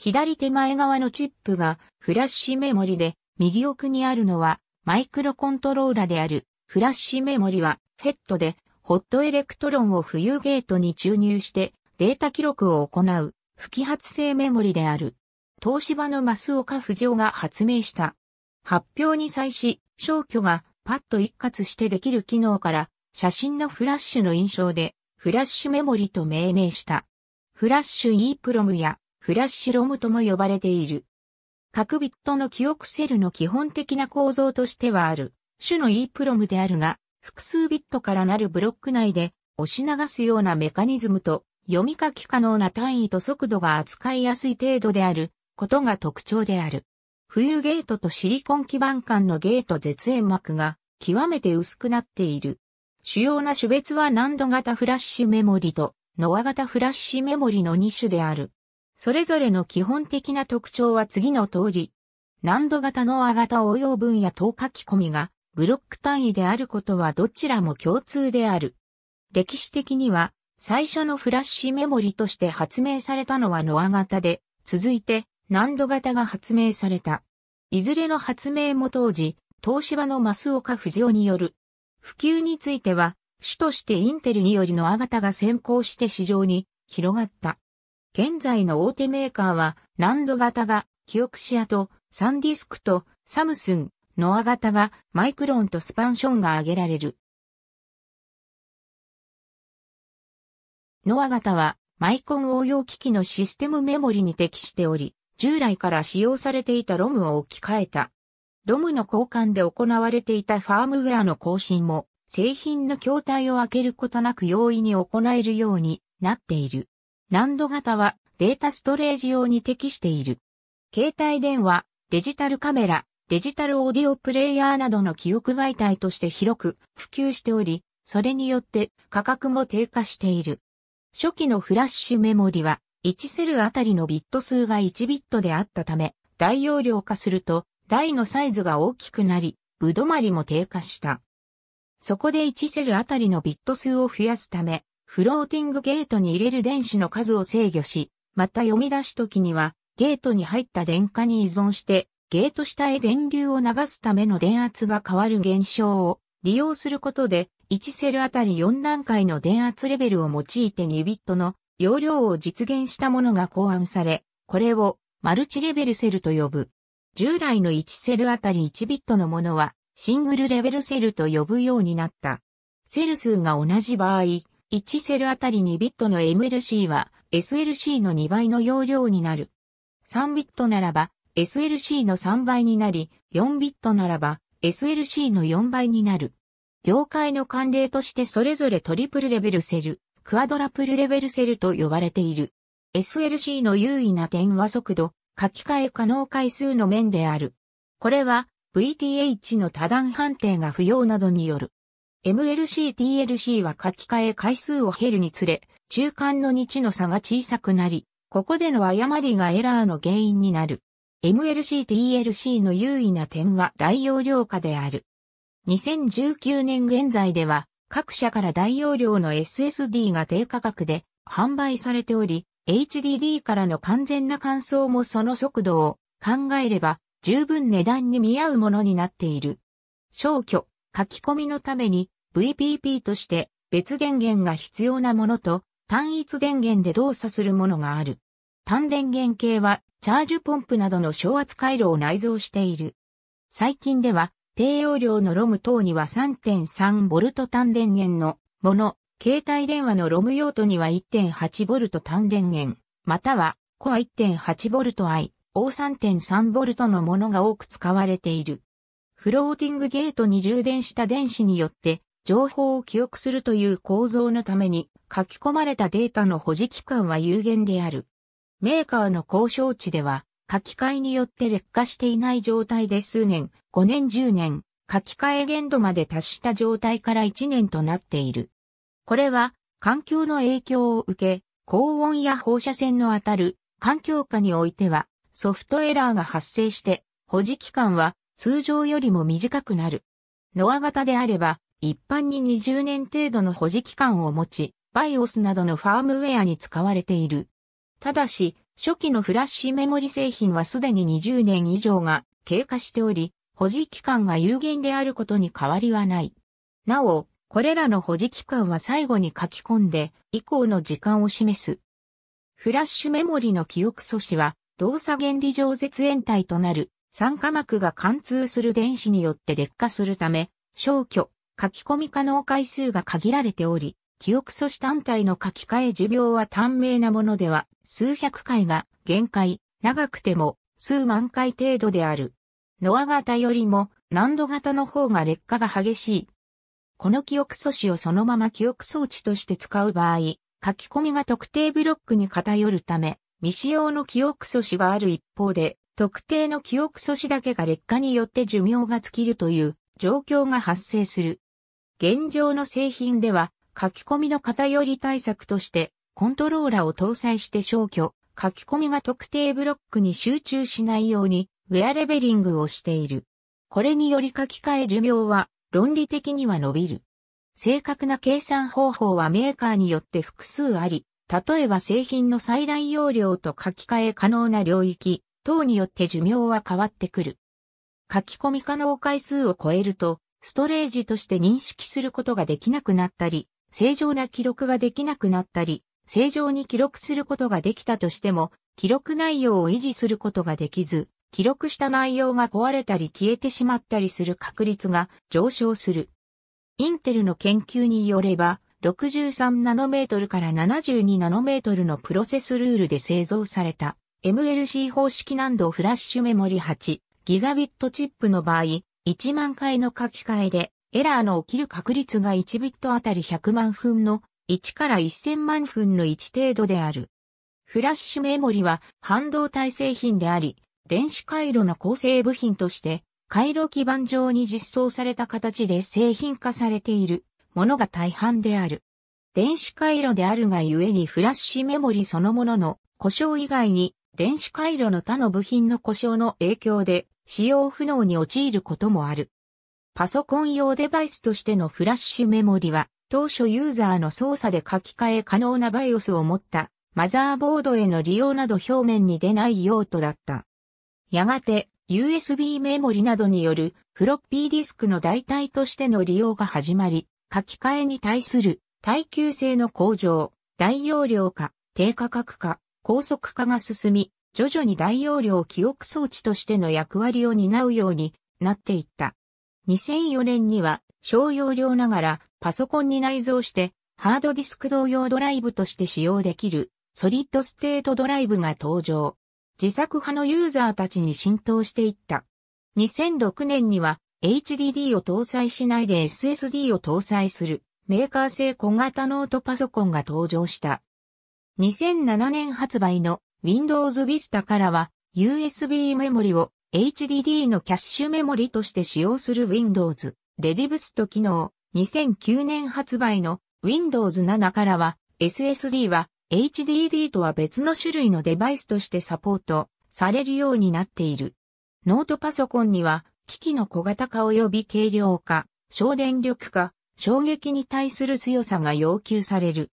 左手前側のチップがフラッシュメモリで、右奥にあるのはマイクロコントローラである。フラッシュメモリはヘッドで、ホットエレクトロンを浮遊ゲートに注入してデータ記録を行う不揮発性メモリである。東芝の増岡不条が発明した。発表に際し、消去がパッと一括してできる機能から写真のフラッシュの印象でフラッシュメモリと命名した。フラッシュ e プロムやフラッシュロムとも呼ばれている。各ビットの記憶セルの基本的な構造としてはある、種の EPROM であるが、複数ビットからなるブロック内で押し流すようなメカニズムと読み書き可能な単位と速度が扱いやすい程度であることが特徴である。冬ゲートとシリコン基板間のゲート絶縁膜が極めて薄くなっている。主要な種別は難度型フラッシュメモリとノア型フラッシュメモリの2種である。それぞれの基本的な特徴は次の通り。難度型の和型応用分野等書き込みがブロック単位であることはどちらも共通である。歴史的には最初のフラッシュメモリとして発明されたのはノア型で、続いて難度型が発明された。いずれの発明も当時、東芝の増岡不二による。普及については、主としてインテルによりのア型が先行して市場に広がった。現在の大手メーカーは、ランド型がキオクシアとサンディスクとサムスン、ノア型がマイクロンとスパンションが挙げられる。ノア型はマイコン応用機器のシステムメモリに適しており、従来から使用されていたロムを置き換えた。ロムの交換で行われていたファームウェアの更新も製品の筐体を開けることなく容易に行えるようになっている。難度型はデータストレージ用に適している。携帯電話、デジタルカメラ、デジタルオーディオプレイヤーなどの記憶媒体として広く普及しており、それによって価格も低下している。初期のフラッシュメモリは1セルあたりのビット数が1ビットであったため、大容量化すると台のサイズが大きくなり、ぶどまりも低下した。そこで1セルあたりのビット数を増やすため、フローティングゲートに入れる電子の数を制御し、また読み出すときには、ゲートに入った電荷に依存して、ゲート下へ電流を流すための電圧が変わる現象を利用することで、1セルあたり4段階の電圧レベルを用いて2ビットの容量を実現したものが考案され、これをマルチレベルセルと呼ぶ。従来の1セルあたり1ビットのものはシングルレベルセルと呼ぶようになった。セル数が同じ場合、1セルあたり2ビットの MLC は SLC の2倍の容量になる。3ビットならば SLC の3倍になり、4ビットならば SLC の4倍になる。業界の慣例としてそれぞれトリプルレベルセル、クアドラプルレベルセルと呼ばれている。SLC の優位な点は速度、書き換え可能回数の面である。これは VTH の多段判定が不要などによる。MLC-TLC は書き換え回数を減るにつれ、中間の日の差が小さくなり、ここでの誤りがエラーの原因になる。MLC-TLC の優位な点は大容量化である。2019年現在では、各社から大容量の SSD が低価格で販売されており、HDD からの完全な換装もその速度を考えれば十分値段に見合うものになっている。消去、書き込みのために VPP として別電源が必要なものと単一電源で動作するものがある。単電源系はチャージポンプなどの昇圧回路を内蔵している。最近では低容量のロム等には 3.3V 単電源のもの、携帯電話のロム用途には 1.8V 単電源、またはコア 1.8VI、O3.3V のものが多く使われている。フローティングゲートに充電した電子によって情報を記憶するという構造のために書き込まれたデータの保持期間は有限である。メーカーの交渉値では書き換えによって劣化していない状態で数年、5年10年、書き換え限度まで達した状態から1年となっている。これは環境の影響を受け、高温や放射線の当たる環境下においてはソフトエラーが発生して保持期間は通常よりも短くなる。ノア型であれば、一般に20年程度の保持期間を持ち、BIOS などのファームウェアに使われている。ただし、初期のフラッシュメモリ製品はすでに20年以上が経過しており、保持期間が有限であることに変わりはない。なお、これらの保持期間は最後に書き込んで、以降の時間を示す。フラッシュメモリの記憶素子は、動作原理上絶縁体となる酸化膜が貫通する電子によって劣化するため、消去、書き込み可能回数が限られており、記憶素子単体の書き換え寿命は短命なものでは、数百回が限界、長くても数万回程度である。ノア型よりも難度型の方が劣化が激しい。この記憶素子をそのまま記憶装置として使う場合、書き込みが特定ブロックに偏るため、未使用の記憶素子がある一方で、特定の記憶素子だけが劣化によって寿命が尽きるという状況が発生する。現状の製品では書き込みの偏り対策としてコントローラを搭載して消去、書き込みが特定ブロックに集中しないようにウェアレベリングをしている。これにより書き換え寿命は論理的には伸びる。正確な計算方法はメーカーによって複数あり、例えば製品の最大容量と書き換え可能な領域、等によって寿命は変わってくる。書き込み可能回数を超えると、ストレージとして認識することができなくなったり、正常な記録ができなくなったり、正常に記録することができたとしても、記録内容を維持することができず、記録した内容が壊れたり消えてしまったりする確率が上昇する。インテルの研究によれば、63ナノメートルから72ナノメートルのプロセスルールで製造された MLC 方式難度フラッシュメモリ8ットチップの場合、1万回の書き換えでエラーの起きる確率が1ビットあたり100万分の1から1000万分の1程度である。フラッシュメモリは半導体製品であり、電子回路の構成部品として、回路基板上に実装された形で製品化されているものが大半である。電子回路であるがゆえにフラッシュメモリそのものの故障以外に電子回路の他の部品の故障の影響で使用不能に陥ることもある。パソコン用デバイスとしてのフラッシュメモリは当初ユーザーの操作で書き換え可能な BIOS を持ったマザーボードへの利用など表面に出ない用途だった。やがて USB メモリなどによるフロッピーディスクの代替としての利用が始まり、書き換えに対する耐久性の向上、大容量化、低価格化、高速化が進み、徐々に大容量記憶装置としての役割を担うようになっていった。2004年には小容量ながらパソコンに内蔵してハードディスク同様ドライブとして使用できるソリッドステートドライブが登場。自作派のユーザーたちに浸透していった。2006年には HDD を搭載しないで SSD を搭載するメーカー製小型ノートパソコンが登場した。2007年発売の Windows Vista からは USB メモリを HDD のキャッシュメモリとして使用する Windows r e d i v ト s t 機能2009年発売の Windows 7からは SSD は HDD とは別の種類のデバイスとしてサポートされるようになっている。ノートパソコンには機器の小型化及び軽量化、省電力化、衝撃に対する強さが要求される。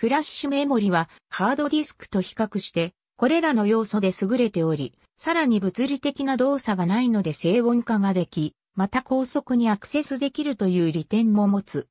フラッシュメモリはハードディスクと比較して、これらの要素で優れており、さらに物理的な動作がないので静音化ができ、また高速にアクセスできるという利点も持つ。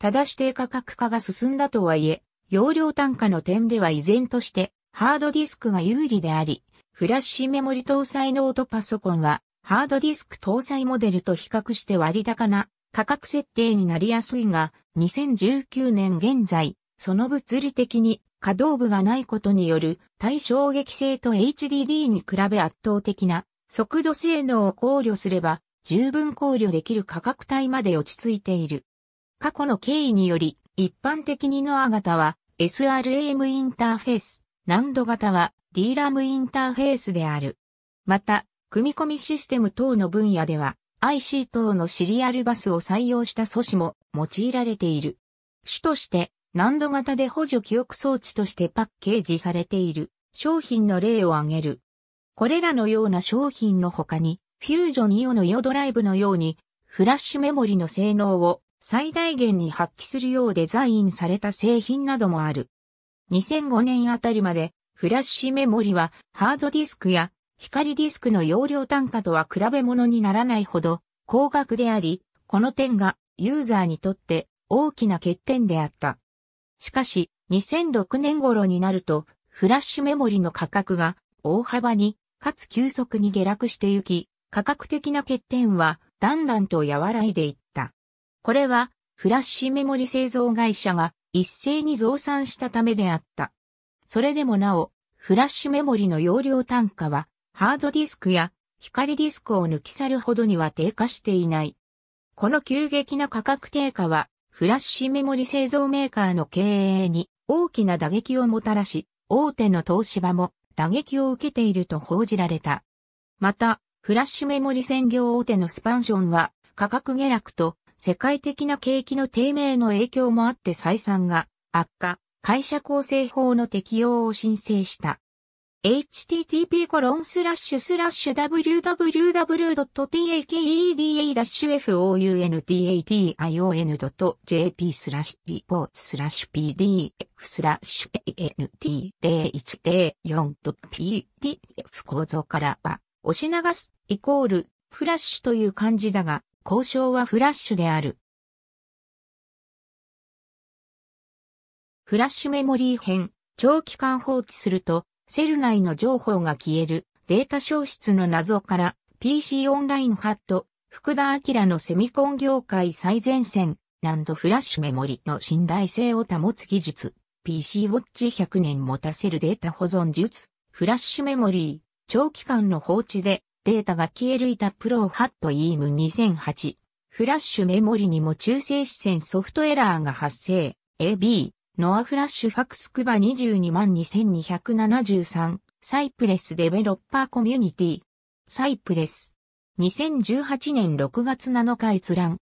ただし低価格化が進んだとはいえ、容量単価の点では依然としてハードディスクが有利であり、フラッシュメモリ搭載ノートパソコンはハードディスク搭載モデルと比較して割高な価格設定になりやすいが、2019年現在、その物理的に可動部がないことによる対衝撃性と HDD に比べ圧倒的な速度性能を考慮すれば十分考慮できる価格帯まで落ち着いている。過去の経緯により一般的にノア型は SRAM インターフェース、難度型は DRAM インターフェースである。また、組み込みシステム等の分野では IC 等のシリアルバスを採用した素子も用いられている。主として難度型で補助記憶装置としてパッケージされている商品の例を挙げる。これらのような商品の他に、フュージョンイオのイオドライブのように、フラッシュメモリの性能を最大限に発揮するようデザインされた製品などもある。2005年あたりまで、フラッシュメモリはハードディスクや光ディスクの容量単価とは比べ物にならないほど高額であり、この点がユーザーにとって大きな欠点であった。しかし、2006年頃になると、フラッシュメモリの価格が大幅に、かつ急速に下落してゆき、価格的な欠点はだんだんと和らいでいった。これは、フラッシュメモリ製造会社が一斉に増産したためであった。それでもなお、フラッシュメモリの容量単価は、ハードディスクや光ディスクを抜き去るほどには低下していない。この急激な価格低下は、フラッシュメモリ製造メーカーの経営に大きな打撃をもたらし、大手の東芝も打撃を受けていると報じられた。また、フラッシュメモリ専業大手のスパンションは価格下落と世界的な景気の低迷の影響もあって採算が悪化、会社構成法の適用を申請した。http コロンスラッシュスラッシュ w w w t a k e d a f o u n t a t i o n t i o n j p スラッシュリポーツスラッシュ pdf スラッシュ ant0104.pdf 構造からは押し流すイコールフラッシュという漢字だが交渉はフラッシュである。フラッシュメモリー編長期間放置するとセル内の情報が消える、データ消失の謎から、PC オンラインハット、福田明のセミコン業界最前線、ランドフラッシュメモリの信頼性を保つ技術、PC ウォッチ100年持たせるデータ保存術、フラッシュメモリー、長期間の放置でデータが消えるいたプロハット EM2008、フラッシュメモリにも中性子線ソフトエラーが発生、AB、ノアフラッシュファクスクバ2 2 2 2 7 3サイプレスデベロッパーコミュニティサイプレス2018年6月7日閲覧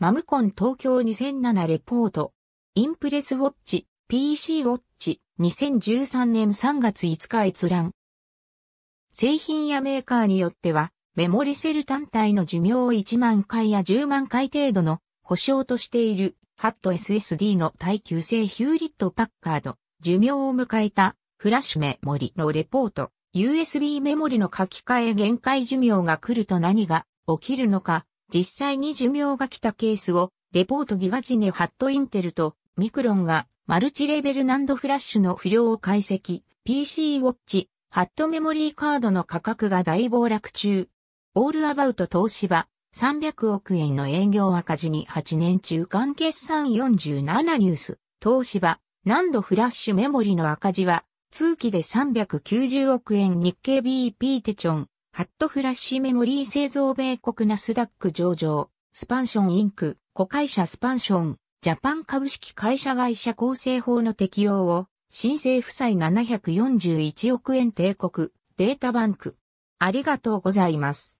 マムコン東京2007レポートインプレスウォッチ PC ウォッチ2013年3月5日閲覧製品やメーカーによってはメモリセル単体の寿命を1万回や10万回程度の保証としているハット SSD の耐久性ヒューリット・パッカード、寿命を迎えたフラッシュメモリのレポート、USB メモリの書き換え限界寿命が来ると何が起きるのか、実際に寿命が来たケースを、レポートギガジネハットインテルとミクロンがマルチレベル難度フラッシュの不良を解析、PC ウォッチ、ハットメモリーカードの価格が大暴落中。オールアバウト東芝、300億円の営業赤字に8年中間決算47ニュース、東芝、何度フラッシュメモリの赤字は、通期で390億円日経 BP テチョン、ハットフラッシュメモリー製造米国ナスダック上場、スパンションインク、子会社スパンション、ジャパン株式会社会社構成法の適用を、申請負債741億円帝国、データバンク。ありがとうございます。